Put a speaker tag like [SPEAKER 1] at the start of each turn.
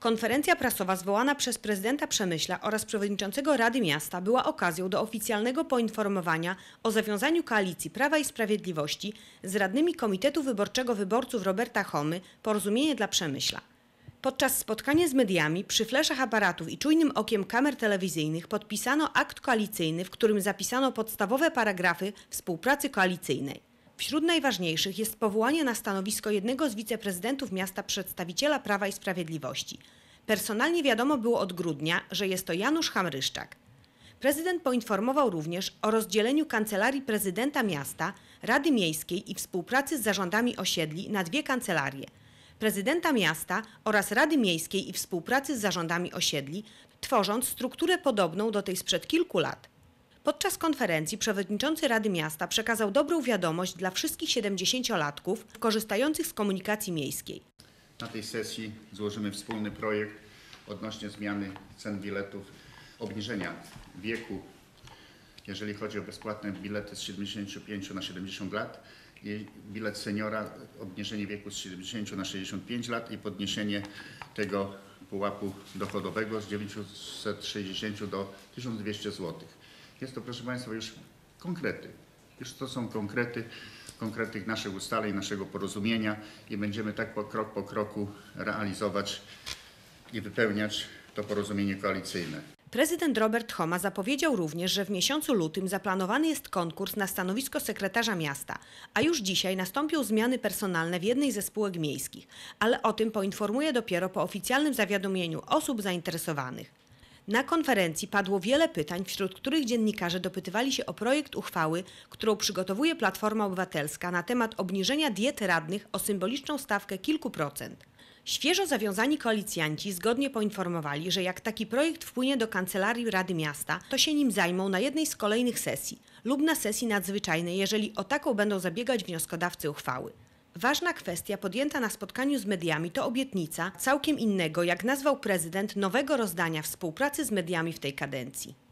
[SPEAKER 1] Konferencja prasowa zwołana przez prezydenta Przemyśla oraz przewodniczącego Rady Miasta była okazją do oficjalnego poinformowania o zawiązaniu koalicji Prawa i Sprawiedliwości z radnymi Komitetu Wyborczego Wyborców Roberta Homy Porozumienie dla Przemyśla. Podczas spotkania z mediami przy fleszach aparatów i czujnym okiem kamer telewizyjnych podpisano akt koalicyjny, w którym zapisano podstawowe paragrafy współpracy koalicyjnej. Wśród najważniejszych jest powołanie na stanowisko jednego z wiceprezydentów miasta przedstawiciela Prawa i Sprawiedliwości. Personalnie wiadomo było od grudnia, że jest to Janusz Hamryszczak. Prezydent poinformował również o rozdzieleniu kancelarii prezydenta miasta, Rady Miejskiej i współpracy z zarządami osiedli na dwie kancelarie. Prezydenta miasta oraz Rady Miejskiej i współpracy z zarządami osiedli, tworząc strukturę podobną do tej sprzed kilku lat. Podczas konferencji przewodniczący Rady Miasta przekazał dobrą wiadomość dla wszystkich 70-latków korzystających z komunikacji miejskiej.
[SPEAKER 2] Na tej sesji złożymy wspólny projekt odnośnie zmiany cen biletów, obniżenia wieku, jeżeli chodzi o bezpłatne bilety z 75 na 70 lat, bilet seniora, obniżenie wieku z 70 na 65 lat i podniesienie tego pułapu dochodowego z 960 do 1200 zł. Jest to, proszę Państwa, już konkrety. Już to są konkrety, konkretnych naszych ustaleń, naszego porozumienia i będziemy tak po, krok po kroku realizować i wypełniać to porozumienie koalicyjne.
[SPEAKER 1] Prezydent Robert Homa zapowiedział również, że w miesiącu lutym zaplanowany jest konkurs na stanowisko sekretarza miasta, a już dzisiaj nastąpią zmiany personalne w jednej ze spółek miejskich, ale o tym poinformuje dopiero po oficjalnym zawiadomieniu osób zainteresowanych. Na konferencji padło wiele pytań, wśród których dziennikarze dopytywali się o projekt uchwały, którą przygotowuje Platforma Obywatelska na temat obniżenia diety radnych o symboliczną stawkę kilku procent. Świeżo zawiązani koalicjanci zgodnie poinformowali, że jak taki projekt wpłynie do Kancelarii Rady Miasta, to się nim zajmą na jednej z kolejnych sesji lub na sesji nadzwyczajnej, jeżeli o taką będą zabiegać wnioskodawcy uchwały. Ważna kwestia podjęta na spotkaniu z mediami to obietnica całkiem innego, jak nazwał prezydent, nowego rozdania współpracy z mediami w tej kadencji.